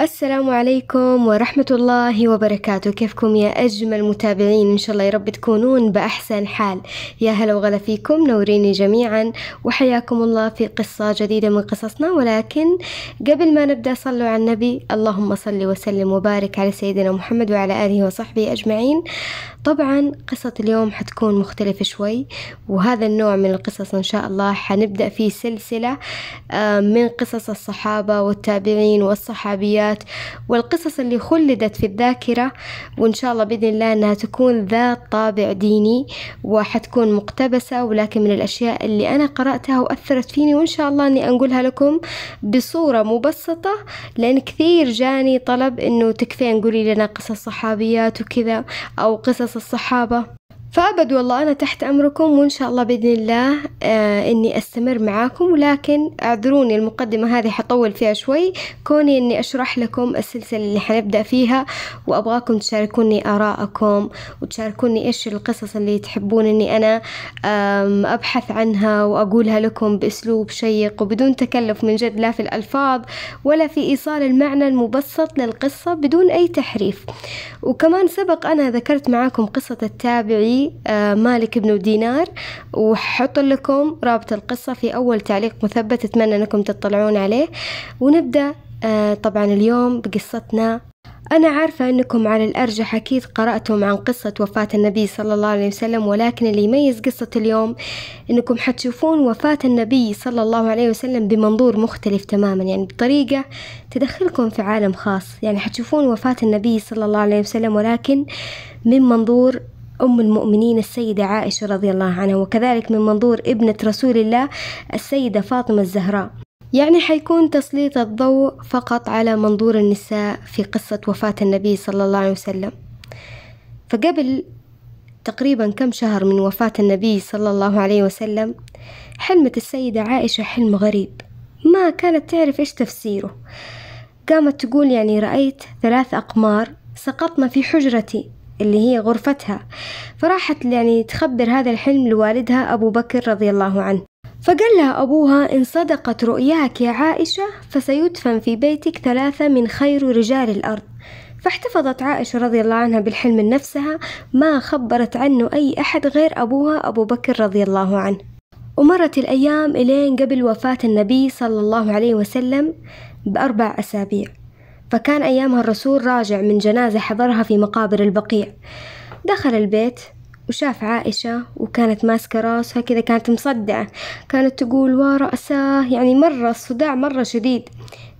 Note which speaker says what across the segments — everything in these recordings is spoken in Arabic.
Speaker 1: السلام عليكم ورحمة الله وبركاته كيفكم يا أجمل متابعين إن شاء الله يا رب تكونون بأحسن حال يا هلا وغلا فيكم نوريني جميعا وحياكم الله في قصة جديدة من قصصنا ولكن قبل ما نبدأ صلوا على النبي اللهم صل وسلم وبارك على سيدنا محمد وعلى آله وصحبه أجمعين طبعا قصة اليوم حتكون مختلفة شوي وهذا النوع من القصص إن شاء الله حنبدأ فيه سلسلة آه، من قصص الصحابة والتابعين والصحابيات الذكريات والقصص اللي خلدت في الذاكرة وإن شاء الله بإذن الله أنها تكون ذات طابع ديني وحتكون مقتبسة ولكن من الأشياء اللي أنا قرأتها وأثرت فيني وإن شاء الله أني أنقلها لكم بصورة مبسطة لأن كثير جاني طلب أنه تكفين قولي لنا قصص صحابيات وكذا أو قصص الصحابة فأبد والله أنا تحت أمركم وإن شاء الله بإذن الله آه إني أستمر معاكم ولكن اعذروني المقدمة هذه حطول فيها شوي كوني إني أشرح لكم السلسلة اللي حنبدأ فيها وأبغاكم تشاركوني آراءكم وتشاركوني إيش القصص اللي تحبون إني أنا أبحث عنها وأقولها لكم بأسلوب شيق وبدون تكلف من جد لا في الألفاظ ولا في إيصال المعنى المبسط للقصة بدون أي تحريف وكمان سبق أنا ذكرت معاكم قصة التابعي آه، مالك بن دينار وحط لكم رابط القصة في أول تعليق مثبت أتمنى أنكم تطلعون عليه ونبدأ آه، طبعا اليوم بقصتنا أنا عارفة أنكم على الأرجح أكيد قرأتم عن قصة وفاة النبي صلى الله عليه وسلم ولكن اللي يميز قصة اليوم أنكم حتشوفون وفاة النبي صلى الله عليه وسلم بمنظور مختلف تماما يعني بطريقة تدخلكم في عالم خاص يعني حتشوفون وفاة النبي صلى الله عليه وسلم ولكن من منظور أم المؤمنين السيدة عائشة رضي الله عنها وكذلك من منظور ابنة رسول الله السيدة فاطمة الزهراء يعني حيكون تسليط الضوء فقط على منظور النساء في قصة وفاة النبي صلى الله عليه وسلم فقبل تقريبا كم شهر من وفاة النبي صلى الله عليه وسلم حلمت السيدة عائشة حلم غريب ما كانت تعرف إيش تفسيره قامت تقول يعني رأيت ثلاث أقمار سقطنا في حجرتي اللي هي غرفتها فراحت يعني تخبر هذا الحلم لوالدها أبو بكر رضي الله عنه فقال لها أبوها إن صدقت رؤياك يا عائشة فسيدفن في بيتك ثلاثة من خير رجال الأرض فاحتفظت عائشة رضي الله عنها بالحلم لنفسها ما خبرت عنه أي أحد غير أبوها أبو بكر رضي الله عنه ومرت الأيام إلين قبل وفاة النبي صلى الله عليه وسلم بأربع أسابيع فكان أيامها الرسول راجع من جنازة حضرها في مقابر البقيع دخل البيت وشاف عائشة وكانت ماسكة راسها كذا كانت مصدعة كانت تقول ورأسه يعني مرة الصداع مرة شديد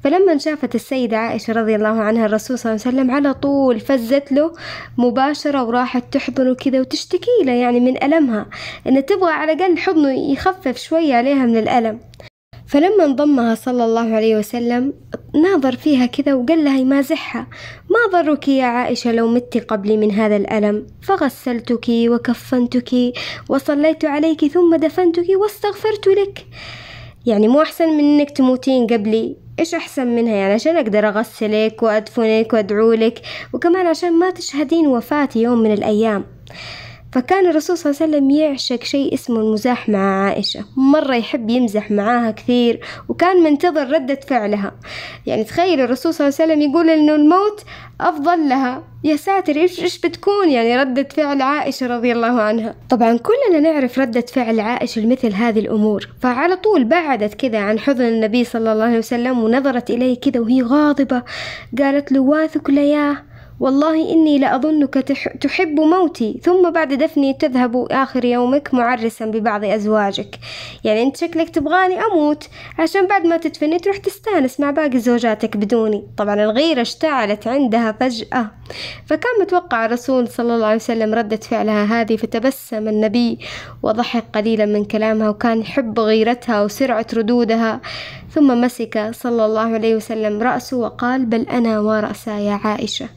Speaker 1: فلما شافت السيدة عائشة رضي الله عنها الرسول صلى الله عليه وسلم على طول فزت له مباشرة وراحت تحضنه كذا وتشتكي له يعني من ألمها إن تبغى على الأقل حضنه يخفف شوية عليها من الألم فلما انضمها صلى الله عليه وسلم ناظر فيها كذا وقال لها يمازحها ما ضرك يا عائشة لو مت قبلي من هذا الألم فغسلتك وكفنتك وصليت عليك ثم دفنتك واستغفرت لك يعني مو أحسن من إنك تموتين قبلي إيش أحسن منها يعني عشان أقدر أغسلك وأدفنك وأدعولك وكمان عشان ما تشهدين وفاتي يوم من الأيام فكان الرسول صلى الله عليه وسلم يعشق شيء اسمه المزاح مع عائشة مرة يحب يمزح معاها كثير وكان منتظر ردة فعلها يعني تخيل الرسول صلى الله عليه وسلم يقول إنه الموت أفضل لها يا ساتر إيش إيش بتكون يعني ردة فعل عائشة رضي الله عنها طبعا كلنا نعرف ردة فعل عائشة لمثل هذه الأمور فعلى طول بعدت كذا عن حضن النبي صلى الله عليه وسلم ونظرت إليه كذا وهي غاضبة قالت له واثق لياه والله إني لأظنك تحب موتي ثم بعد دفني تذهب آخر يومك معرسا ببعض أزواجك يعني أنت شكلك تبغاني أموت عشان بعد ما تدفني تروح تستانس مع باقي زوجاتك بدوني طبعا الغيرة اشتعلت عندها فجأة فكان متوقع الرسول صلى الله عليه وسلم ردة فعلها هذه فتبسم النبي وضحك قليلا من كلامها وكان يحب غيرتها وسرعة ردودها ثم مسك صلى الله عليه وسلم رأسه وقال بل أنا ورأسا يا عائشة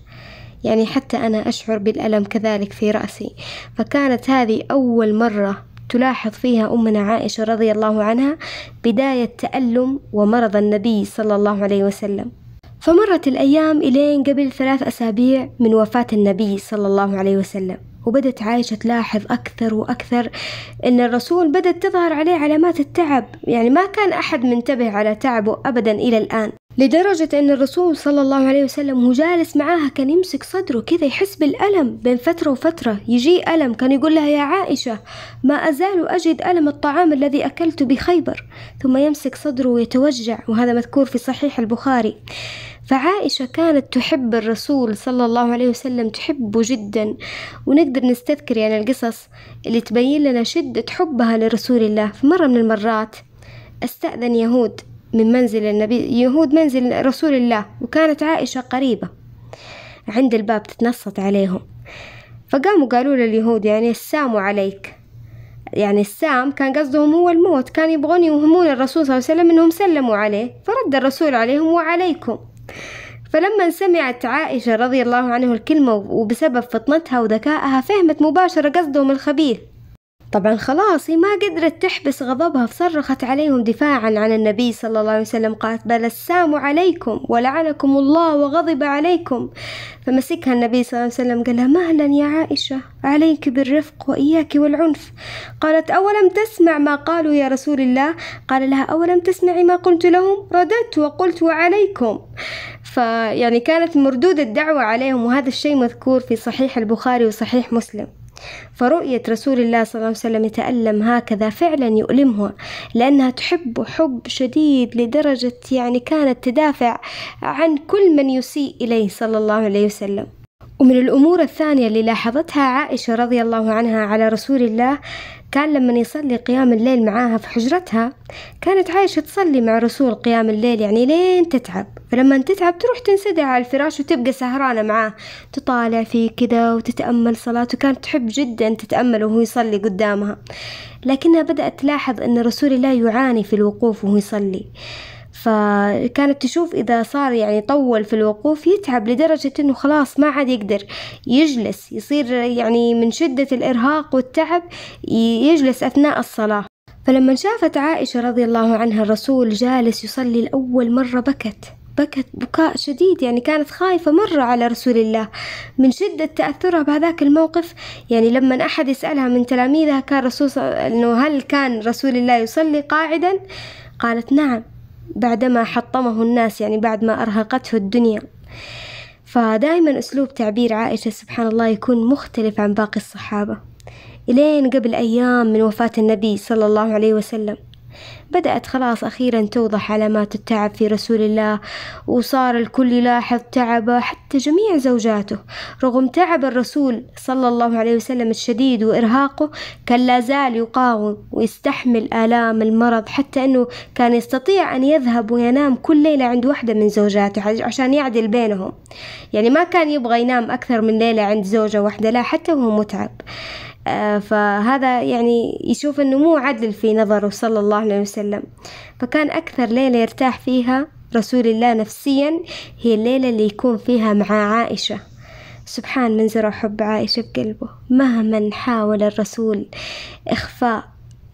Speaker 1: يعني حتى أنا أشعر بالألم كذلك في رأسي فكانت هذه أول مرة تلاحظ فيها أمنا عائشة رضي الله عنها بداية تألم ومرض النبي صلى الله عليه وسلم فمرت الأيام إلين قبل ثلاث أسابيع من وفاة النبي صلى الله عليه وسلم وبدت عائشة تلاحظ أكثر وأكثر أن الرسول بدت تظهر عليه علامات التعب يعني ما كان أحد منتبه على تعبه أبدا إلى الآن لدرجة أن الرسول صلى الله عليه وسلم هو جالس معاها كان يمسك صدره كذا يحس بالألم بين فترة وفترة يجي ألم كان يقول لها يا عائشة ما أزال أجد ألم الطعام الذي أكلت بخيبر ثم يمسك صدره ويتوجع وهذا مذكور في صحيح البخاري فعائشة كانت تحب الرسول صلى الله عليه وسلم تحبه جدا ونقدر نستذكر يعني القصص اللي تبين لنا شدة حبها لرسول الله في مرة من المرات استأذن يهود من منزل النبي يهود منزل رسول الله وكانت عائشة قريبة عند الباب تتنصت عليهم فقاموا قالوا لليهود يعني السام عليك يعني السام كان قصدهم هو الموت كان يبغون يوهمون الرسول صلى الله عليه وسلم انهم سلموا عليه فرد الرسول عليهم وعليكم فلما سمعت عائشة رضي الله عنه الكلمة وبسبب فطنتها وذكائها فهمت مباشرة قصدهم الخبيث طبعا خلاص هي ما قدرت تحبس غضبها فصرخت عليهم دفاعا عن النبي صلى الله عليه وسلم قالت بل السام عليكم ولعنكم الله وغضب عليكم فمسكها النبي صلى الله عليه وسلم قال لها مهلا يا عائشة عليك بالرفق وإياك والعنف قالت أولم تسمع ما قالوا يا رسول الله قال لها أولم تسمعي ما قلت لهم رددت وقلت وعليكم فيعني كانت مردود الدعوة عليهم وهذا الشيء مذكور في صحيح البخاري وصحيح مسلم فرؤية رسول الله صلى الله عليه وسلم يتألم هكذا فعلا يؤلمها لأنها تحب حب شديد لدرجة يعني كانت تدافع عن كل من يسيء إليه صلى الله عليه وسلم ومن الأمور الثانية اللي لاحظتها عائشة رضي الله عنها على رسول الله كان لما يصلي قيام الليل معاها في حجرتها كانت عايشة تصلي مع رسول قيام الليل يعني لين تتعب فلما تتعب تروح تنسدع على الفراش وتبقى سهرانة معاه تطالع فيه كذا وتتأمل صلاته كانت تحب جدا تتأمل وهو يصلي قدامها لكنها بدأت تلاحظ أن رسول الله يعاني في الوقوف وهو يصلي فكانت تشوف إذا صار يعني طول في الوقوف يتعب لدرجة إنه خلاص ما عاد يقدر يجلس يصير يعني من شدة الإرهاق والتعب يجلس أثناء الصلاة فلما شافت عائشة رضي الله عنها الرسول جالس يصلي لأول مرة بكت بكت بكاء شديد يعني كانت خايفة مرة على رسول الله من شدة تأثرها بهذاك الموقف يعني لما أحد يسألها من تلاميذها كان رسول إنه هل كان رسول الله يصلي قاعدا قالت نعم بعدما حطمه الناس يعني بعد ما أرهقته الدنيا فدائما أسلوب تعبير عائشة سبحان الله يكون مختلف عن باقي الصحابة إلين قبل أيام من وفاة النبي صلى الله عليه وسلم بدأت خلاص أخيرا توضح علامات التعب في رسول الله وصار الكل يلاحظ تعبه حتى جميع زوجاته رغم تعب الرسول صلى الله عليه وسلم الشديد وإرهاقه كان لازال يقاوم ويستحمل آلام المرض حتى أنه كان يستطيع أن يذهب وينام كل ليلة عند واحدة من زوجاته عشان يعدل بينهم يعني ما كان يبغى ينام أكثر من ليلة عند زوجة واحدة لا حتى وهو متعب آه، فهذا يعني يشوف أنه مو عدل في نظره صلى الله عليه وسلم فكان أكثر ليلة يرتاح فيها رسول الله نفسيا هي الليلة اللي يكون فيها مع عائشة سبحان من زرع حب عائشة بقلبه مهما حاول الرسول إخفاء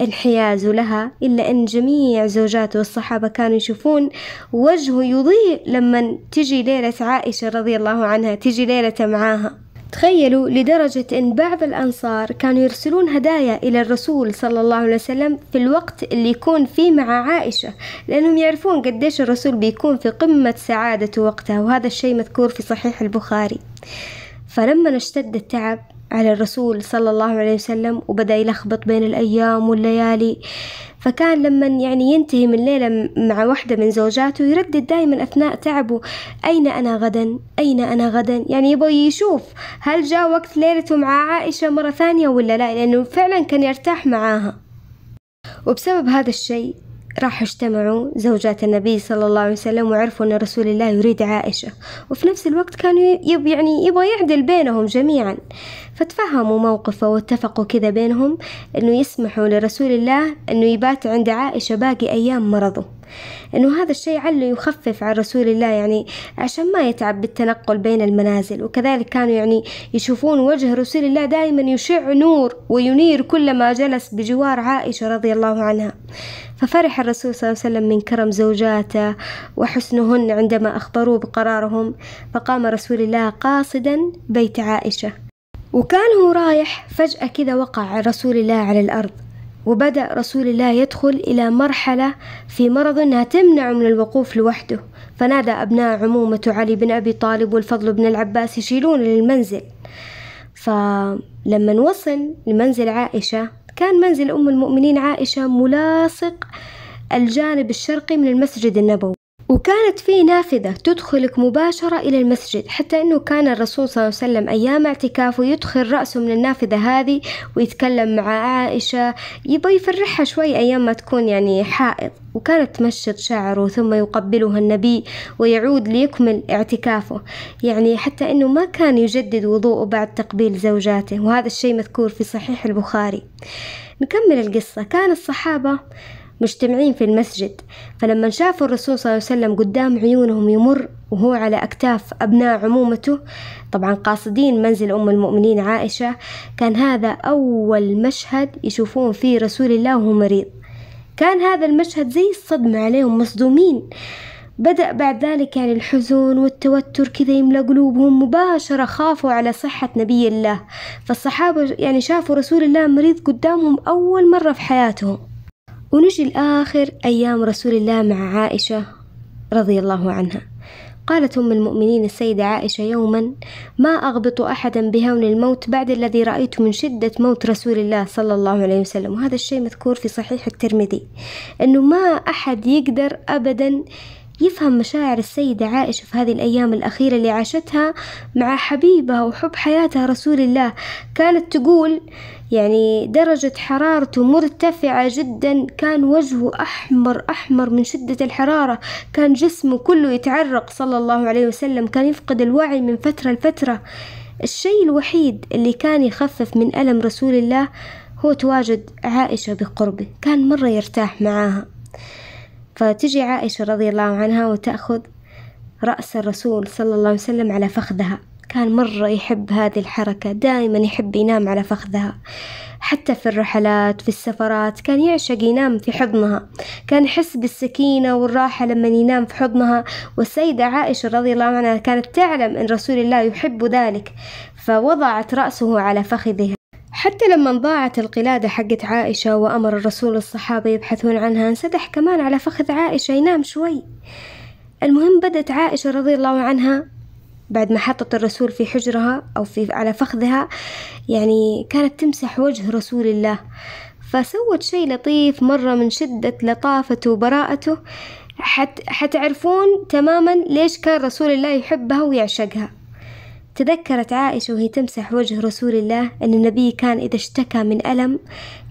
Speaker 1: انحيازه لها إلا أن جميع زوجاته والصحابة كانوا يشوفون وجهه يضيء لما تجي ليلة عائشة رضي الله عنها تجي ليلة معاها تخيلوا لدرجة أن بعض الأنصار كانوا يرسلون هدايا إلى الرسول صلى الله عليه وسلم في الوقت اللي يكون فيه مع عائشة لأنهم يعرفون قديش الرسول بيكون في قمة سعادته وقتها وهذا الشيء مذكور في صحيح البخاري فلما اشتد التعب على الرسول صلى الله عليه وسلم وبدأ يلخبط بين الأيام والليالي فكان لما يعني ينتهي من ليلة مع واحدة من زوجاته يردد دائما أثناء تعبه أين أنا غدا أين أنا غدا يعني يبغى يشوف هل جاء وقت ليلته مع عائشة مرة ثانية ولا لا لأنه فعلا كان يرتاح معاها وبسبب هذا الشيء راح اجتمعوا زوجات النبي صلى الله عليه وسلم وعرفوا أن رسول الله يريد عائشة وفي نفس الوقت كانوا يب يعني يبغى يعدل بينهم جميعا فتفهموا موقفه واتفقوا كذا بينهم أنه يسمحوا لرسول الله أنه يبات عند عائشة باقي أيام مرضه انه هذا الشيء عله يخفف عن رسول الله يعني عشان ما يتعب بالتنقل بين المنازل وكذلك كانوا يعني يشوفون وجه رسول الله دائما يشع نور وينير كلما جلس بجوار عائشة رضي الله عنها ففرح الرسول صلى الله عليه وسلم من كرم زوجاته وحسنهن عندما أخبروه بقرارهم فقام رسول الله قاصدا بيت عائشة وكان هو رايح فجأة كذا وقع رسول الله على الأرض وبدأ رسول الله يدخل إلى مرحلة في مرض أنها تمنعه من الوقوف لوحده فنادى أبناء عمومة علي بن أبي طالب والفضل بن العباس يشيلون للمنزل فلما وصل لمنزل عائشة كان منزل أم المؤمنين عائشة ملاصق الجانب الشرقي من المسجد النبوي وكانت في نافذة تدخلك مباشرة إلى المسجد حتى أنه كان الرسول صلى الله عليه وسلم أيام اعتكافه يدخل رأسه من النافذة هذه ويتكلم مع عائشة يبغى يفرحها شوي أيام ما تكون يعني حائض وكانت تمشط شعره ثم يقبلها النبي ويعود ليكمل اعتكافه يعني حتى أنه ما كان يجدد وضوءه بعد تقبيل زوجاته وهذا الشيء مذكور في صحيح البخاري نكمل القصة كان الصحابة مجتمعين في المسجد فلما شافوا الرسول صلى الله عليه وسلم قدام عيونهم يمر وهو على أكتاف أبناء عمومته طبعا قاصدين منزل أم المؤمنين عائشة كان هذا أول مشهد يشوفون فيه رسول الله وهو مريض كان هذا المشهد زي الصدمة عليهم مصدومين بدأ بعد ذلك يعني الحزن والتوتر كذا يملأ قلوبهم مباشرة خافوا على صحة نبي الله فالصحابة يعني شافوا رسول الله مريض قدامهم أول مرة في حياتهم ونجي لآخر أيام رسول الله مع عائشة رضي الله عنها قالت أم المؤمنين السيدة عائشة يوما ما أغبط أحدا بهون الموت بعد الذي رأيت من شدة موت رسول الله صلى الله عليه وسلم وهذا الشيء مذكور في صحيح الترمذي أنه ما أحد يقدر أبدا يفهم مشاعر السيدة عائشة في هذه الأيام الأخيرة اللي عاشتها مع حبيبها وحب حياتها رسول الله كانت تقول يعني درجة حرارته مرتفعة جدا كان وجهه أحمر أحمر من شدة الحرارة كان جسمه كله يتعرق صلى الله عليه وسلم كان يفقد الوعي من فترة لفترة الشيء الوحيد اللي كان يخفف من ألم رسول الله هو تواجد عائشة بقربه كان مرة يرتاح معاها فتجي عائشة رضي الله عنها وتأخذ رأس الرسول صلى الله عليه وسلم على فخذها كان مرة يحب هذه الحركة دائما يحب ينام على فخذها حتى في الرحلات في السفرات كان يعشق ينام في حضنها كان يحس بالسكينة والراحة لما ينام في حضنها والسيدة عائشة رضي الله عنها كانت تعلم أن رسول الله يحب ذلك فوضعت رأسه على فخذها حتى لما ضاعت القلادة حقت عائشة وأمر الرسول الصحابة يبحثون عنها انسدح كمان على فخذ عائشة ينام شوي المهم بدت عائشة رضي الله عنها بعد ما حطت الرسول في حجرها أو في على فخذها يعني كانت تمسح وجه رسول الله فسوت شيء لطيف مرة من شدة لطافته وبراءته حت حتعرفون تماما ليش كان رسول الله يحبها ويعشقها تذكرت عائشة وهي تمسح وجه رسول الله أن النبي كان إذا اشتكى من ألم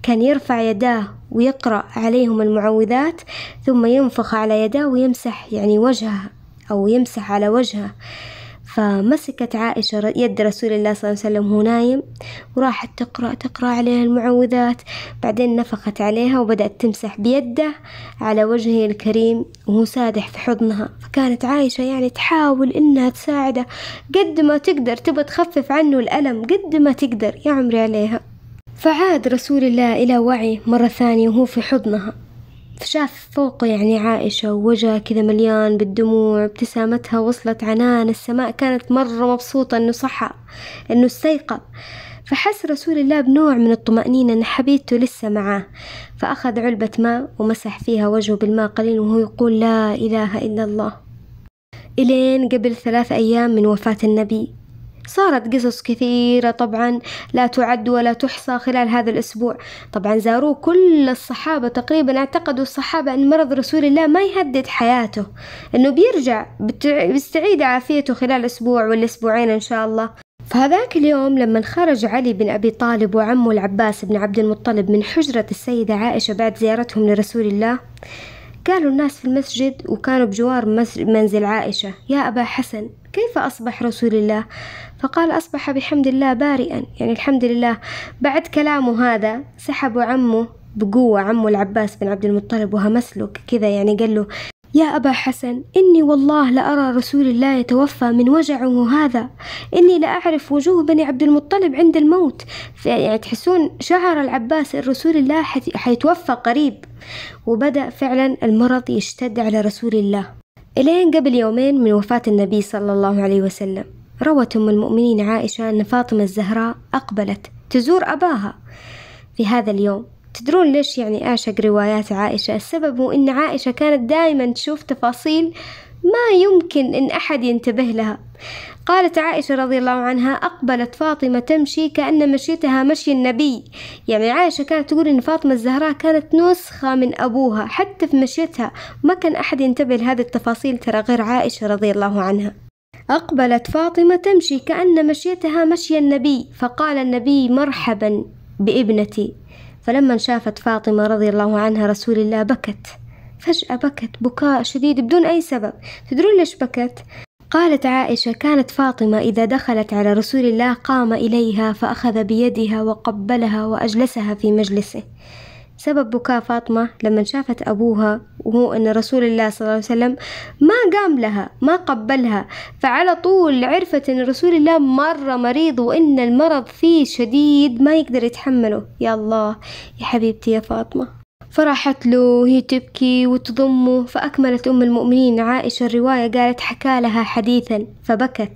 Speaker 1: كان يرفع يداه ويقرأ عليهم المعوذات ثم ينفخ على يداه ويمسح يعني وجهه أو يمسح على وجهه فمسكت عائشة يد رسول الله صلى الله عليه وسلم وهو نايم وراحت تقرأ تقرأ عليها المعوذات بعدين نفخت عليها وبدأت تمسح بيده على وجهه الكريم وهو سادح في حضنها فكانت عائشة يعني تحاول إنها تساعده قد ما تقدر تبى تخفف عنه الألم قد ما تقدر يا عمري عليها فعاد رسول الله إلى وعيه مرة ثانية وهو في حضنها فشاف فوقه يعني عائشة ووجهها كذا مليان بالدموع ابتسامتها وصلت عنان السماء كانت مرة مبسوطة انه صحى انه استيقظ فحس رسول الله بنوع من الطمأنينة أن حبيبته لسه معاه فأخذ علبة ماء ومسح فيها وجهه بالماء قليل وهو يقول لا إله إلا الله إلين قبل ثلاث أيام من وفاة النبي صارت قصص كثيرة طبعا لا تعد ولا تحصى خلال هذا الأسبوع طبعا زاروه كل الصحابة تقريبا اعتقدوا الصحابة أن مرض رسول الله ما يهدد حياته أنه بيرجع بيستعيد عافيته خلال أسبوع ولا أسبوعين إن شاء الله فهذاك اليوم لما خرج علي بن أبي طالب وعمه العباس بن عبد المطلب من حجرة السيدة عائشة بعد زيارتهم لرسول الله كانوا الناس في المسجد وكانوا بجوار منزل عائشة يا أبا حسن كيف أصبح رسول الله؟ فقال أصبح بحمد الله بارئا يعني الحمد لله بعد كلامه هذا سحبوا عمه بقوة عمه العباس بن عبد المطلب وهمس له كذا يعني قال له يا أبا حسن إني والله لأرى رسول الله يتوفى من وجعه هذا إني لأعرف وجوه بني عبد المطلب عند الموت يعني تحسون شعر العباس الرسول الله حيتوفى قريب وبدأ فعلا المرض يشتد على رسول الله إلين قبل يومين من وفاة النبي صلى الله عليه وسلم روت أم المؤمنين عائشة أن فاطمة الزهراء أقبلت تزور أباها في هذا اليوم تدرون ليش يعني أعشق روايات عائشة السبب هو إن عائشة كانت دائما تشوف تفاصيل ما يمكن إن أحد ينتبه لها قالت عائشة رضي الله عنها أقبلت فاطمة تمشي كأن مشيتها مشي النبي يعني عائشة كانت تقول إن فاطمة الزهراء كانت نسخة من أبوها حتى في مشيتها ما كان أحد ينتبه لهذه التفاصيل ترى غير عائشة رضي الله عنها أقبلت فاطمة تمشي كأن مشيتها مشي النبي فقال النبي مرحبا بابنتي فلما شافت فاطمة رضي الله عنها رسول الله بكت فجأة بكت بكاء شديد بدون أي سبب تدرون ليش بكت؟ قالت عائشة كانت فاطمة إذا دخلت على رسول الله قام إليها فأخذ بيدها وقبلها وأجلسها في مجلسه سبب بكاء فاطمة لما شافت أبوها وهو أن رسول الله صلى الله عليه وسلم ما قام لها ما قبلها فعلى طول عرفت أن رسول الله مرة مريض وأن المرض فيه شديد ما يقدر يتحمله يا الله يا حبيبتي يا فاطمة فرحت له هي تبكي وتضمه فأكملت أم المؤمنين عائشة الرواية قالت حكى لها حديثا فبكت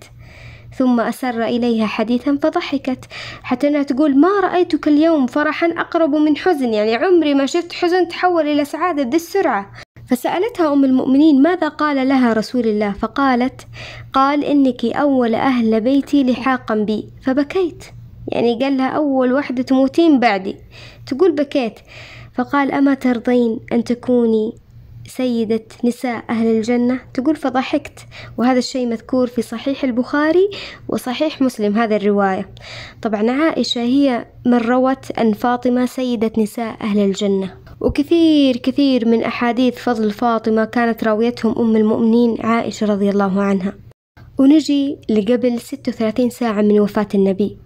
Speaker 1: ثم أسر إليها حديثا فضحكت حتى أنها تقول ما رأيتك اليوم فرحا أقرب من حزن يعني عمري ما شفت حزن تحول إلى سعادة بذي السرعة فسألتها أم المؤمنين ماذا قال لها رسول الله فقالت قال إنك أول أهل بيتي لحاقا بي فبكيت يعني قال لها أول وحدة تموتين بعدي تقول بكيت فقال أما ترضين أن تكوني سيدة نساء أهل الجنة تقول فضحكت وهذا الشيء مذكور في صحيح البخاري وصحيح مسلم هذا الرواية طبعا عائشة هي من روت أن فاطمة سيدة نساء أهل الجنة وكثير كثير من أحاديث فضل فاطمة كانت راويتهم أم المؤمنين عائشة رضي الله عنها ونجي لقبل 36 ساعة من وفاة النبي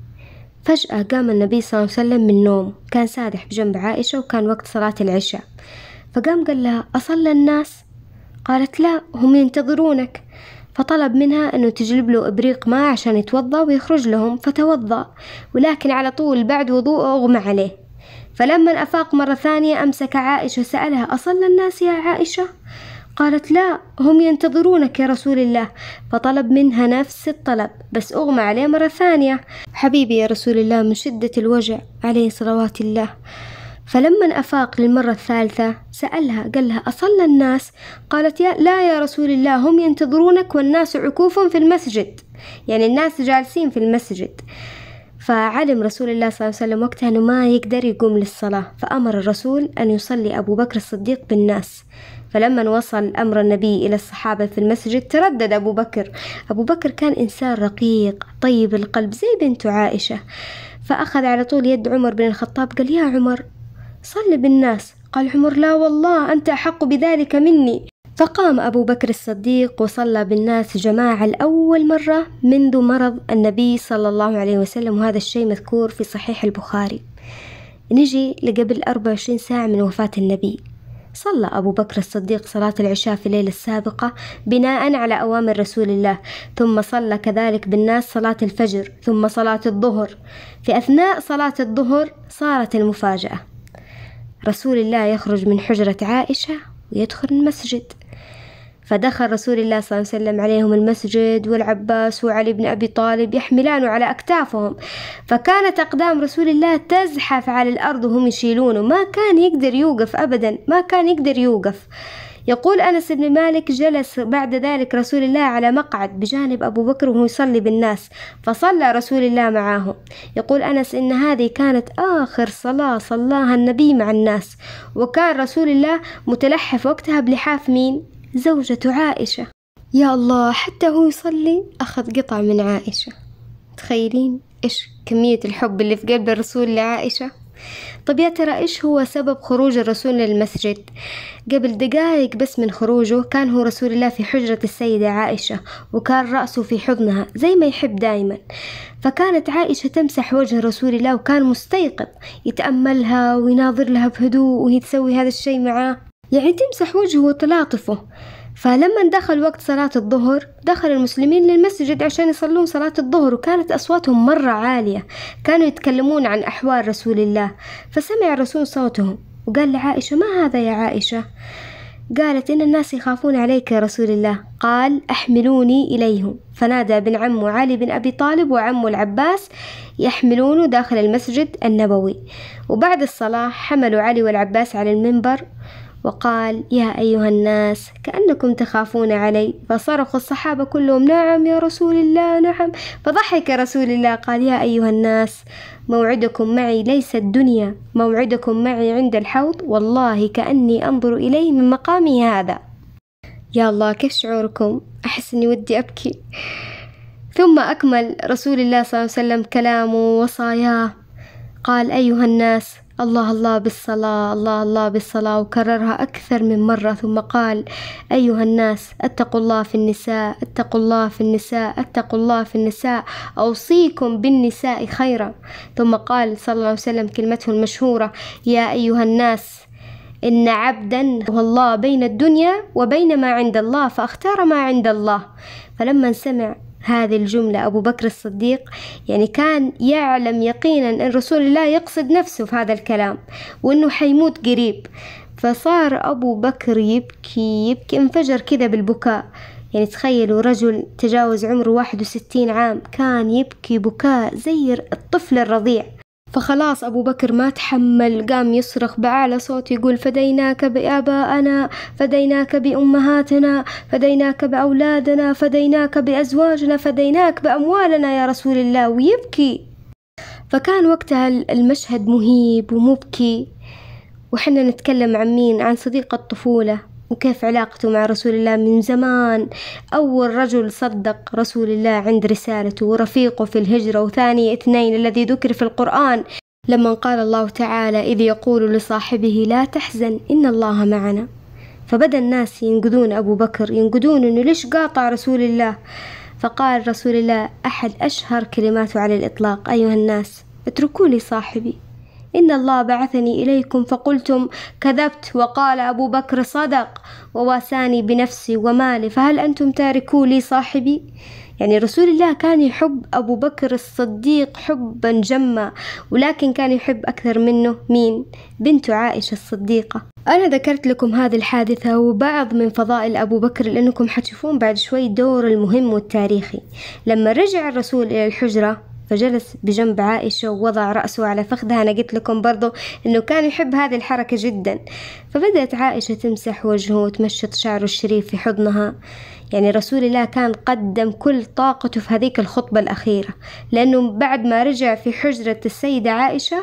Speaker 1: فجأة قام النبي صلى الله عليه وسلم من النوم كان سادح بجنب عائشة وكان وقت صلاة العشاء فقام قال لها أصلى الناس قالت لا هم ينتظرونك فطلب منها أنه تجلب له إبريق ماء عشان يتوضأ ويخرج لهم فتوضأ ولكن على طول بعد وضوءه أغمى عليه فلما أفاق مرة ثانية أمسك عائشة سألها أصلى الناس يا عائشة؟ قالت لا هم ينتظرونك يا رسول الله فطلب منها نفس الطلب بس أغمى عليه مرة ثانية حبيبي يا رسول الله من شدة الوجع عليه صلوات الله فلما أفاق للمرة الثالثة سألها قال لها أصلى الناس قالت يا لا يا رسول الله هم ينتظرونك والناس عكوف في المسجد يعني الناس جالسين في المسجد فعلم رسول الله صلى الله عليه وسلم وقتها أنه ما يقدر يقوم للصلاة فأمر الرسول أن يصلي أبو بكر الصديق بالناس فلما وصل أمر النبي إلى الصحابة في المسجد تردد أبو بكر أبو بكر كان إنسان رقيق طيب القلب زي بنت عائشة فأخذ على طول يد عمر بن الخطاب قال يا عمر صل بالناس قال عمر لا والله أنت أحق بذلك مني فقام أبو بكر الصديق وصلى بالناس جماعة لأول مرة منذ مرض النبي صلى الله عليه وسلم وهذا الشيء مذكور في صحيح البخاري نجي لقبل 24 ساعة من وفاة النبي صلى أبو بكر الصديق صلاة العشاء في الليلة السابقة بناء على أوامر رسول الله ثم صلى كذلك بالناس صلاة الفجر ثم صلاة الظهر في أثناء صلاة الظهر صارت المفاجأة رسول الله يخرج من حجرة عائشة ويدخل المسجد فدخل رسول الله صلى الله عليه وسلم عليهم المسجد والعباس وعلي بن أبي طالب يحملانه على أكتافهم فكانت أقدام رسول الله تزحف على الأرض وهم يشيلونه ما كان يقدر يوقف أبدا ما كان يقدر يوقف يقول أنس بن مالك جلس بعد ذلك رسول الله على مقعد بجانب أبو بكر وهو يصلي بالناس فصلى رسول الله معه يقول أنس إن هذه كانت آخر صلاة صلاها النبي مع الناس وكان رسول الله متلحف وقتها بلحاف مين؟ زوجة عائشة يا الله حتى هو يصلي أخذ قطع من عائشة تخيلين إيش كمية الحب اللي في قلب الرسول لعائشة طب يا ترى إيش هو سبب خروج الرسول للمسجد قبل دقائق بس من خروجه كان هو رسول الله في حجرة السيدة عائشة وكان رأسه في حضنها زي ما يحب دايما فكانت عائشة تمسح وجه رسول الله وكان مستيقظ يتأملها ويناظر لها بهدوء وهي تسوي هذا الشي معاه يعني تمسح وجهه وتلاطفه فلما دخل وقت صلاة الظهر دخل المسلمين للمسجد عشان يصلون صلاة الظهر وكانت أصواتهم مرة عالية كانوا يتكلمون عن أحوال رسول الله فسمع الرسول صوتهم وقال لعائشة ما هذا يا عائشة قالت إن الناس يخافون عليك يا رسول الله قال أحملوني إليهم فنادى ابن عمه علي بن أبي طالب وعمه العباس يحملونه داخل المسجد النبوي وبعد الصلاة حملوا علي والعباس على المنبر وقال يا أيها الناس كأنكم تخافون علي فصرخ الصحابة كلهم نعم يا رسول الله نعم فضحك رسول الله قال يا أيها الناس موعدكم معي ليس الدنيا موعدكم معي عند الحوض والله كأني أنظر إليه من مقامي هذا يا الله كيف شعوركم أحس أني ودي أبكي ثم أكمل رسول الله صلى الله عليه وسلم كلامه وصاياه قال أيها الناس الله الله بالصلاة الله الله بالصلاة وكررها أكثر من مرة ثم قال أيها الناس اتقوا الله في النساء اتقوا الله في النساء اتقوا الله في النساء أوصيكم بالنساء خيرا ثم قال صلى الله عليه وسلم كلمته المشهورة يا أيها الناس إن عبدا هو الله بين الدنيا وبين ما عند الله فاختار ما عند الله فلما سمع هذه الجملة أبو بكر الصديق يعني كان يعلم يقينا أن رسول الله يقصد نفسه في هذا الكلام وأنه حيموت قريب فصار أبو بكر يبكي يبكي انفجر كذا بالبكاء يعني تخيلوا رجل تجاوز عمره واحد وستين عام كان يبكي بكاء زي الطفل الرضيع فخلاص أبو بكر ما تحمل قام يصرخ بأعلى صوت يقول فديناك بآبائنا فديناك بأمهاتنا فديناك بأولادنا فديناك بأزواجنا فديناك بأموالنا يا رسول الله ويبكي فكان وقتها المشهد مهيب ومبكي وحنا نتكلم عن مين عن صديق الطفولة وكيف علاقته مع رسول الله من زمان أول رجل صدق رسول الله عند رسالته ورفيقه في الهجرة وثاني اثنين الذي ذكر في القرآن لما قال الله تعالى إذ يقول لصاحبه لا تحزن إن الله معنا فبدأ الناس ينقدون أبو بكر ينقدون أنه ليش قاطع رسول الله فقال رسول الله أحد أشهر كلماته على الإطلاق أيها الناس اتركوا لي صاحبي إن الله بعثني إليكم فقلتم كذبت وقال أبو بكر صدق وواساني بنفسي ومالي فهل أنتم تاركوا لي صاحبي؟ يعني رسول الله كان يحب أبو بكر الصديق حبا جما ولكن كان يحب أكثر منه مين؟ بنت عائشة الصديقة أنا ذكرت لكم هذه الحادثة وبعض من فضائل أبو بكر لأنكم حتشوفون بعد شوي دور المهم والتاريخي لما رجع الرسول إلى الحجرة فجلس بجنب عائشة ووضع رأسه على فخذها أنا قلت لكم برضو أنه كان يحب هذه الحركة جدا فبدأت عائشة تمسح وجهه وتمشط شعره الشريف في حضنها يعني رسول الله كان قدم كل طاقته في هذيك الخطبة الأخيرة لأنه بعد ما رجع في حجرة السيدة عائشة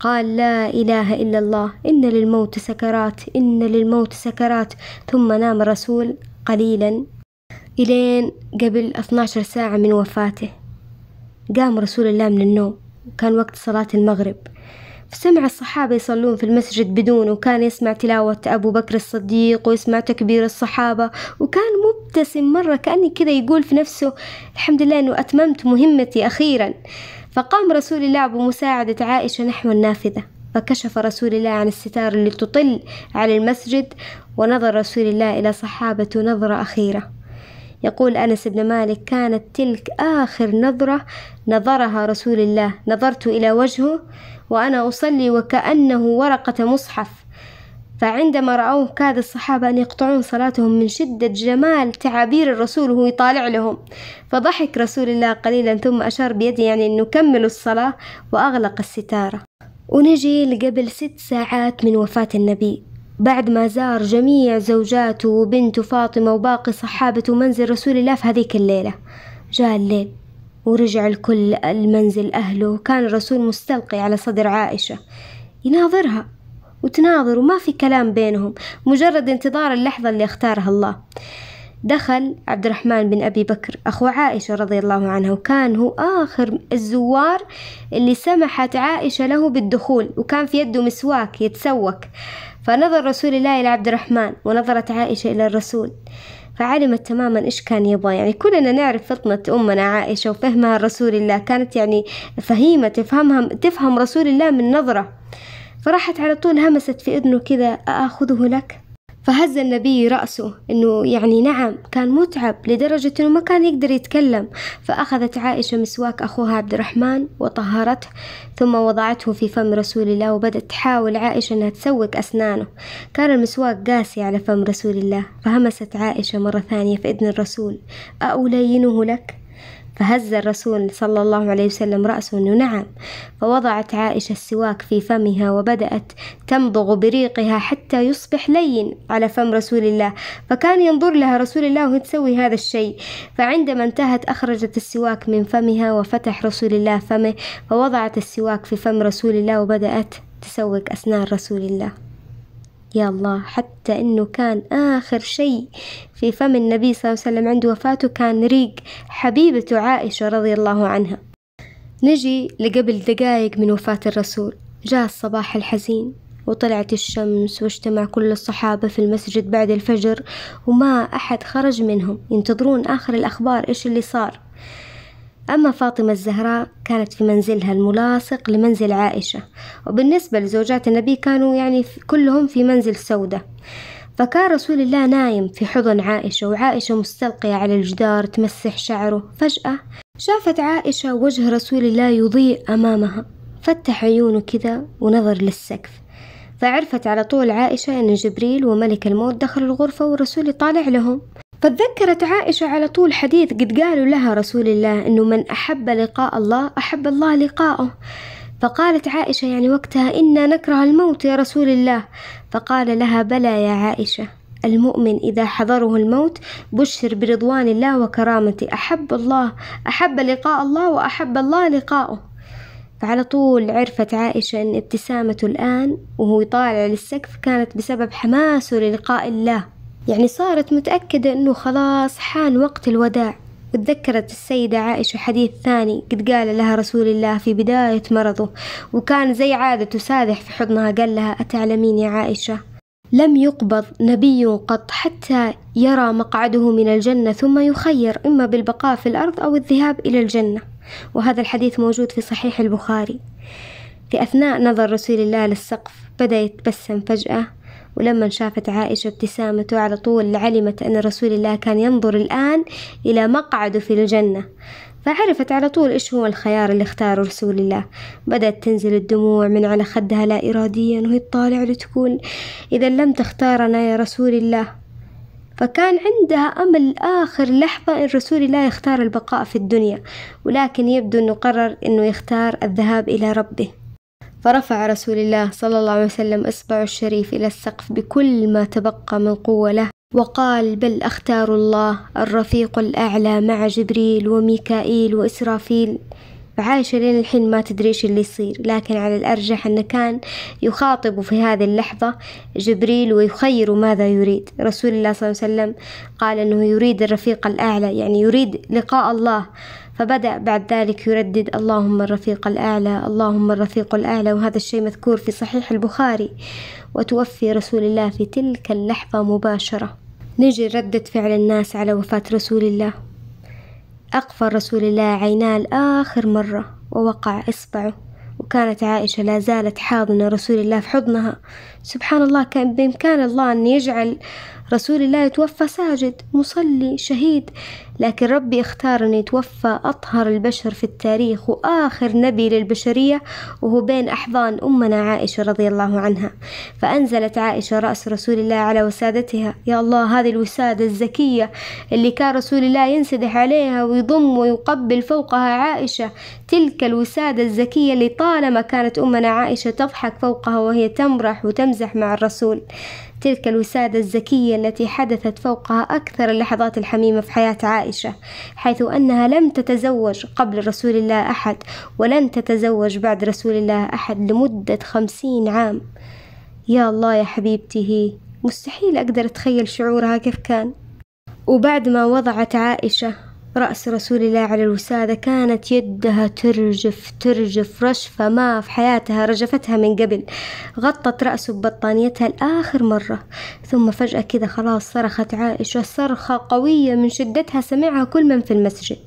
Speaker 1: قال لا إله إلا الله إن للموت سكرات إن للموت سكرات ثم نام الرسول قليلا إلين قبل 12 ساعة من وفاته قام رسول الله من النوم وكان وقت صلاة المغرب فسمع الصحابة يصلون في المسجد بدونه وكان يسمع تلاوة أبو بكر الصديق ويسمع تكبير الصحابة وكان مبتسم مرة كأني كذا يقول في نفسه الحمد لله أنه أتممت مهمتي أخيرا فقام رسول الله بمساعدة عائشة نحو النافذة فكشف رسول الله عن الستار اللي تطل على المسجد ونظر رسول الله إلى صحابته نظرة أخيرة يقول أنس بن مالك كانت تلك آخر نظرة نظرها رسول الله نظرت إلى وجهه وأنا أصلي وكأنه ورقة مصحف فعندما رأوه كاد الصحابة أن يقطعون صلاتهم من شدة جمال تعابير الرسول وهو يطالع لهم فضحك رسول الله قليلا ثم أشار بيده يعني أنه كملوا الصلاة وأغلق الستارة ونجي لقبل ست ساعات من وفاة النبي بعد ما زار جميع زوجاته وبنته فاطمة وباقي صحابته منزل رسول الله في هذيك الليلة جاء الليل ورجع الكل المنزل أهله وكان الرسول مستلقي على صدر عائشة يناظرها وتناظر وما في كلام بينهم مجرد انتظار اللحظة اللي اختارها الله دخل عبد الرحمن بن أبي بكر أخو عائشة رضي الله عنها وكان هو آخر الزوار اللي سمحت عائشة له بالدخول وكان في يده مسواك يتسوك فنظر رسول الله إلى عبد الرحمن ونظرت عائشة إلى الرسول فعلمت تماما إيش كان يبغى يعني كلنا نعرف فطنة أمنا عائشة وفهمها رسول الله كانت يعني فهيمة تفهمها تفهم رسول الله من نظرة فراحت على طول همست في أذنه كذا أأخذه لك فهز النبي رأسه إنه يعني نعم كان متعب لدرجة إنه ما كان يقدر يتكلم فأخذت عائشة مسواك أخوها عبد الرحمن وطهرته ثم وضعته في فم رسول الله وبدأت تحاول عائشة إنها تسوك أسنانه كان المسواك قاسي على فم رسول الله فهمست عائشة مرة ثانية في إذن الرسول أألينه لك؟ فهز الرسول صلى الله عليه وسلم رأسه أنه نعم فوضعت عائشة السواك في فمها وبدأت تمضغ بريقها حتى يصبح لين على فم رسول الله فكان ينظر لها رسول الله وهي تسوي هذا الشيء فعندما انتهت أخرجت السواك من فمها وفتح رسول الله فمه فوضعت السواك في فم رسول الله وبدأت تسوق أسنان رسول الله يا الله حتى انه كان اخر شيء في فم النبي صلى الله عليه وسلم عند وفاته كان ريق حبيبته عائشه رضي الله عنها نجي لقبل دقايق من وفاه الرسول جاء الصباح الحزين وطلعت الشمس واجتمع كل الصحابة في المسجد بعد الفجر وما أحد خرج منهم ينتظرون آخر الأخبار إيش اللي صار أما فاطمة الزهراء كانت في منزلها الملاصق لمنزل عائشة وبالنسبة لزوجات النبي كانوا يعني كلهم في منزل سودة فكان رسول الله نايم في حضن عائشة وعائشة مستلقية على الجدار تمسح شعره فجأة شافت عائشة وجه رسول الله يضيء أمامها فتح عيونه كذا ونظر للسقف فعرفت على طول عائشة أن جبريل وملك الموت دخلوا الغرفة والرسول طالع لهم فتذكرت عائشة على طول حديث قد قالوا لها رسول الله أنه من أحب لقاء الله أحب الله لقاءه فقالت عائشة يعني وقتها إنا نكره الموت يا رسول الله فقال لها بلى يا عائشة المؤمن إذا حضره الموت بشر برضوان الله وكرامته أحب الله أحب لقاء الله وأحب الله لقاءه فعلى طول عرفت عائشة أن ابتسامته الآن وهو يطالع للسقف كانت بسبب حماسه للقاء الله يعني صارت متأكدة أنه خلاص حان وقت الوداع وتذكرت السيدة عائشة حديث ثاني قد قال لها رسول الله في بداية مرضه وكان زي عادته سادح في حضنها قال لها أتعلمين يا عائشة لم يقبض نبي قط حتى يرى مقعده من الجنة ثم يخير إما بالبقاء في الأرض أو الذهاب إلى الجنة وهذا الحديث موجود في صحيح البخاري في أثناء نظر رسول الله للسقف بدأ يتبسم فجأة ولما شافت عائشة ابتسامته على طول علمت أن رسول الله كان ينظر الآن إلى مقعده في الجنة فعرفت على طول إيش هو الخيار اللي اختاره رسول الله بدأت تنزل الدموع من على خدها لا إراديا وهي تطالع لتقول إذا لم تختارنا يا رسول الله فكان عندها أمل آخر لحظة إن رسول الله يختار البقاء في الدنيا ولكن يبدو أنه قرر أنه يختار الذهاب إلى ربه فرفع رسول الله صلى الله عليه وسلم إصبعه الشريف إلى السقف بكل ما تبقى من قوة له وقال بل أختار الله الرفيق الأعلى مع جبريل وميكائيل وإسرافيل عايشة لين الحين ما تدريش اللي يصير لكن على الأرجح أنه كان يخاطب في هذه اللحظة جبريل ويخير ماذا يريد رسول الله صلى الله عليه وسلم قال أنه يريد الرفيق الأعلى يعني يريد لقاء الله فبدأ بعد ذلك يردد اللهم الرفيق الأعلى اللهم الرفيق الأعلى وهذا الشيء مذكور في صحيح البخاري وتوفي رسول الله في تلك اللحظة مباشرة نجي ردة فعل الناس على وفاة رسول الله أقفل رسول الله عيناه لآخر مرة ووقع إصبعه وكانت عائشة لا زالت حاضنة رسول الله في حضنها سبحان الله كان بإمكان الله أن يجعل رسول الله توفى ساجد مصلي شهيد لكن ربي اختار أن يتوفى أطهر البشر في التاريخ وآخر نبي للبشرية وهو بين أحضان أمنا عائشة رضي الله عنها فأنزلت عائشة رأس رسول الله على وسادتها يا الله هذه الوسادة الزكية اللي كان رسول الله ينسدح عليها ويضم ويقبل فوقها عائشة تلك الوسادة الزكية اللي طالما كانت أمنا عائشة تضحك فوقها وهي تمرح وتمزح مع الرسول تلك الوسادة الزكية التي حدثت فوقها أكثر اللحظات الحميمة في حياة عائشة حيث أنها لم تتزوج قبل رسول الله أحد ولن تتزوج بعد رسول الله أحد لمدة خمسين عام يا الله يا حبيبتي هي مستحيل أقدر أتخيل شعورها كيف كان وبعد ما وضعت عائشة رأس رسول الله على الوسادة كانت يدها ترجف ترجف رشفة ما في حياتها رجفتها من قبل غطت رأسه ببطانيتها لآخر مرة ثم فجأة كذا خلاص صرخت عائشة صرخة قوية من شدتها سمعها كل من في المسجد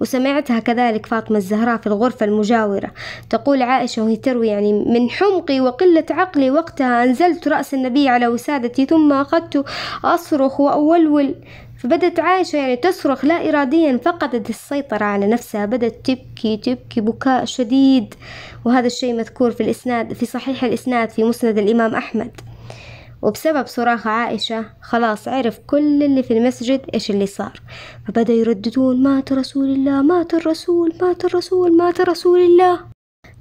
Speaker 1: وسمعتها كذلك فاطمة الزهراء في الغرفة المجاورة تقول عائشة وهي تروي يعني من حمقي وقلة عقلي وقتها أنزلت رأس النبي على وسادتي ثم أخذت أصرخ وأولول فبدت عايشة يعني تصرخ لا إراديا فقدت السيطرة على نفسها بدت تبكي تبكي بكاء شديد وهذا الشيء مذكور في الإسناد في صحيح الإسناد في مسند الإمام أحمد وبسبب صراخ عائشة خلاص عرف كل اللي في المسجد إيش اللي صار فبدأوا يرددون مات رسول الله مات الرسول مات الرسول مات رسول الله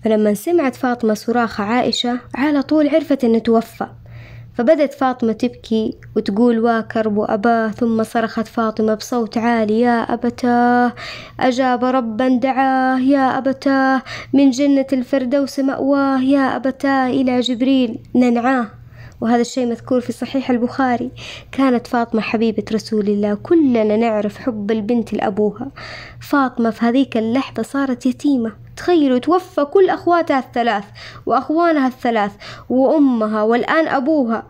Speaker 1: فلما سمعت فاطمة صراخ عائشة على طول عرفت أنه توفى فبدت فاطمة تبكي وتقول واكرب وأباه ثم صرخت فاطمة بصوت عالي يا أبتاه أجاب ربا دعاه يا أبتاه من جنة الفردوس مأواه يا أبتاه إلى جبريل ننعاه وهذا الشيء مذكور في صحيح البخاري كانت فاطمة حبيبة رسول الله كلنا نعرف حب البنت لأبوها فاطمة في هذيك اللحظة صارت يتيمة تخيلوا توفى كل أخواتها الثلاث وأخوانها الثلاث وأمها والآن أبوها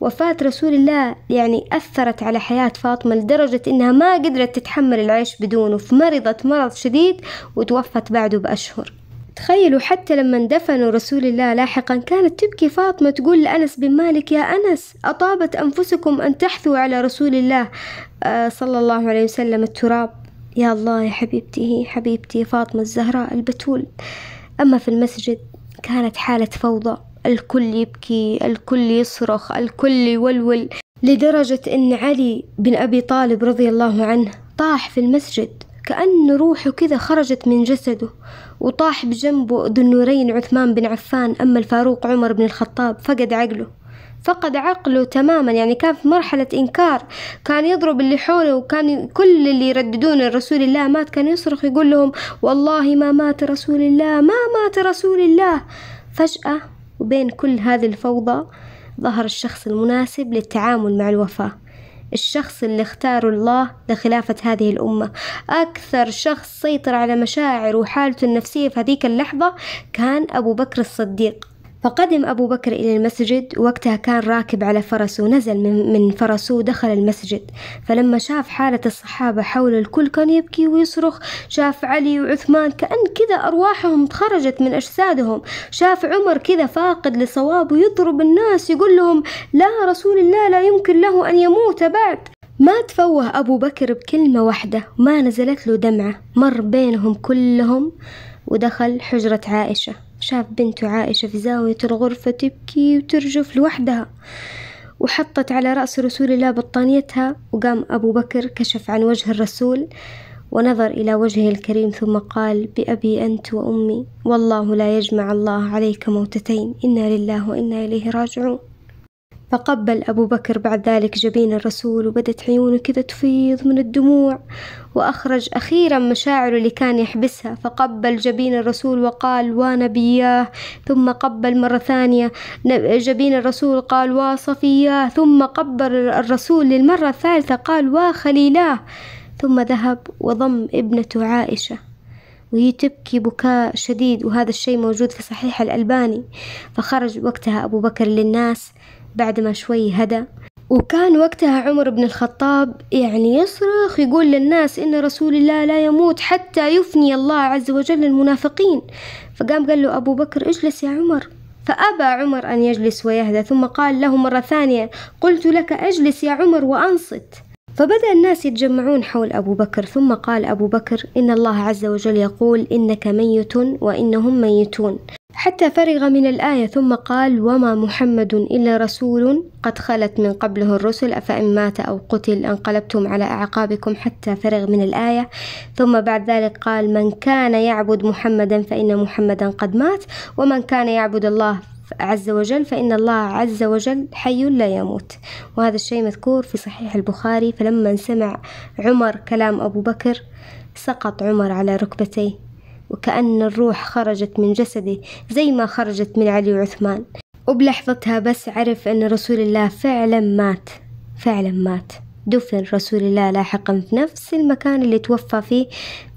Speaker 1: وفاة رسول الله يعني أثرت على حياة فاطمة لدرجة إنها ما قدرت تتحمل العيش بدونه فمرضت مرض شديد وتوفت بعده بأشهر تخيلوا حتى لما دفنوا رسول الله لاحقا كانت تبكي فاطمة تقول لأنس بن مالك يا أنس أطابت أنفسكم أن تحثوا على رسول الله آه، صلى الله عليه وسلم التراب يا الله يا حبيبتي هي حبيبتي فاطمة الزهراء البتول أما في المسجد كانت حالة فوضى الكل يبكي الكل يصرخ الكل يولول لدرجة أن علي بن أبي طالب رضي الله عنه طاح في المسجد كأن روحه كذا خرجت من جسده وطاح بجنبه ذو النورين عثمان بن عفان أما الفاروق عمر بن الخطاب فقد عقله فقد عقله تماما يعني كان في مرحلة إنكار كان يضرب اللي حوله وكان كل اللي يرددون رسول الله مات كان يصرخ يقول لهم والله ما مات رسول الله ما مات رسول الله فجأة وبين كل هذه الفوضى ظهر الشخص المناسب للتعامل مع الوفاة الشخص اللي اختاره الله لخلافة هذه الأمة أكثر شخص سيطر على مشاعره وحالته النفسية في هذيك اللحظة كان أبو بكر الصديق فقدم أبو بكر إلى المسجد وقتها كان راكب على فرسه ونزل من, من فرسه ودخل المسجد فلما شاف حالة الصحابة حول الكل كان يبكي ويصرخ شاف علي وعثمان كأن كذا أرواحهم خرجت من أجسادهم شاف عمر كذا فاقد لصوابه يضرب الناس يقول لهم لا رسول الله لا يمكن له أن يموت بعد ما تفوه أبو بكر بكلمة واحدة ما نزلت له دمعة مر بينهم كلهم ودخل حجرة عائشة شاف بنته عائشة في زاوية الغرفة تبكي وترجف لوحدها وحطت على رأس رسول الله بطانيتها وقام أبو بكر كشف عن وجه الرسول ونظر إلى وجهه الكريم ثم قال بأبي أنت وأمي والله لا يجمع الله عليك موتتين إنا لله وإنا إليه راجعون فقبل أبو بكر بعد ذلك جبين الرسول وبدت عيونه كذا تفيض من الدموع وأخرج أخيرا مشاعره اللي كان يحبسها فقبل جبين الرسول وقال ونبياه ثم قبل مرة ثانية جبين الرسول قال وصفياه ثم قبل الرسول للمرة الثالثة قال وخليلاه ثم ذهب وضم ابنته عائشة وهي تبكي بكاء شديد وهذا الشيء موجود في صحيح الألباني فخرج وقتها أبو بكر للناس بعد ما شوي هدى وكان وقتها عمر بن الخطاب يعني يصرخ يقول للناس إن رسول الله لا يموت حتى يفني الله عز وجل المنافقين فقام قال له أبو بكر اجلس يا عمر فأبى عمر أن يجلس ويهدى ثم قال له مرة ثانية قلت لك أجلس يا عمر وأنصت فبدأ الناس يتجمعون حول أبو بكر ثم قال أبو بكر إن الله عز وجل يقول إنك ميت وإنهم ميتون حتى فرغ من الآية ثم قال وما محمد إلا رسول قد خلت من قبله الرسل أفإن مات أو قتل انقلبتم على أعقابكم حتى فرغ من الآية ثم بعد ذلك قال من كان يعبد محمدا فإن محمدا قد مات ومن كان يعبد الله عز وجل فإن الله عز وجل حي لا يموت وهذا الشيء مذكور في صحيح البخاري فلما سمع عمر كلام أبو بكر سقط عمر على ركبتيه وكأن الروح خرجت من جسده زي ما خرجت من علي وعثمان وبلحظتها بس عرف أن رسول الله فعلا مات فعلا مات دفن رسول الله لاحقا في نفس المكان اللي توفى فيه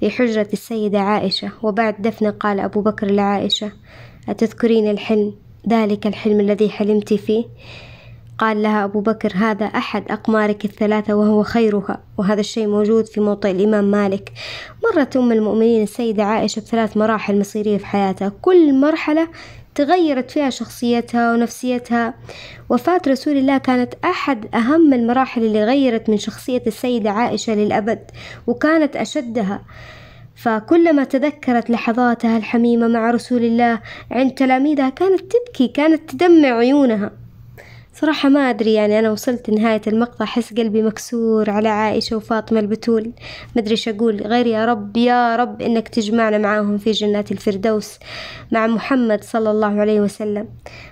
Speaker 1: في حجرة السيدة عائشة وبعد دفنه قال أبو بكر لعائشة أتذكرين الحلم ذلك الحلم الذي حلمت فيه قال لها أبو بكر هذا أحد أقمارك الثلاثة وهو خيرها وهذا الشيء موجود في موطئ الإمام مالك مرت أم المؤمنين السيدة عائشة بثلاث مراحل مصيرية في حياتها كل مرحلة تغيرت فيها شخصيتها ونفسيتها وفاة رسول الله كانت أحد أهم المراحل اللي غيرت من شخصية السيدة عائشة للأبد وكانت أشدها فكلما تذكرت لحظاتها الحميمة مع رسول الله عند تلاميذها كانت تبكي كانت تدمع عيونها صراحة ما أدري يعني أنا وصلت نهاية المقطع أحس قلبي مكسور على عائشة وفاطمة البتول أدري إيش أقول غير يا رب يا رب إنك تجمعنا معاهم في جنات الفردوس مع محمد صلى الله عليه وسلم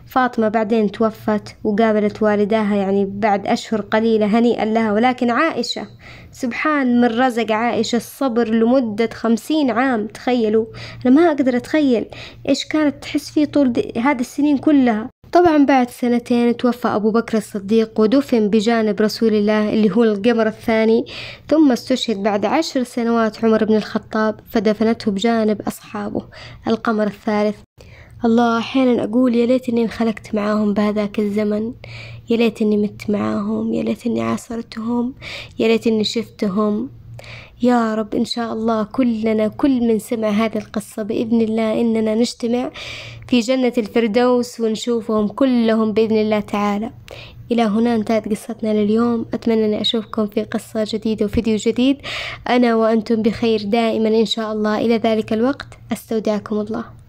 Speaker 1: فاطمة بعدين توفت وقابلت والداها يعني بعد أشهر قليلة هنيئا لها ولكن عائشة سبحان من رزق عائشة الصبر لمدة خمسين عام تخيلوا أنا ما أقدر أتخيل إيش كانت تحس فيه طول هذه السنين كلها طبعا بعد سنتين توفى أبو بكر الصديق ودفن بجانب رسول الله اللي هو القمر الثاني ثم استشهد بعد عشر سنوات عمر بن الخطاب فدفنته بجانب أصحابه القمر الثالث الله أحيانا أقول يا ليت إني انخلقت معاهم بهذاك الزمن يا ليت إني مت معاهم يا ليت إني عاصرتهم يا ليت إني شفتهم يا رب إن شاء الله كلنا كل من سمع هذه القصة بإذن الله إننا نجتمع في جنة الفردوس ونشوفهم كلهم بإذن الله تعالى إلى هنا انتهت قصتنا لليوم أتمنى أن أشوفكم في قصة جديدة وفيديو جديد أنا وأنتم بخير دائما إن شاء الله إلى ذلك الوقت أستودعكم الله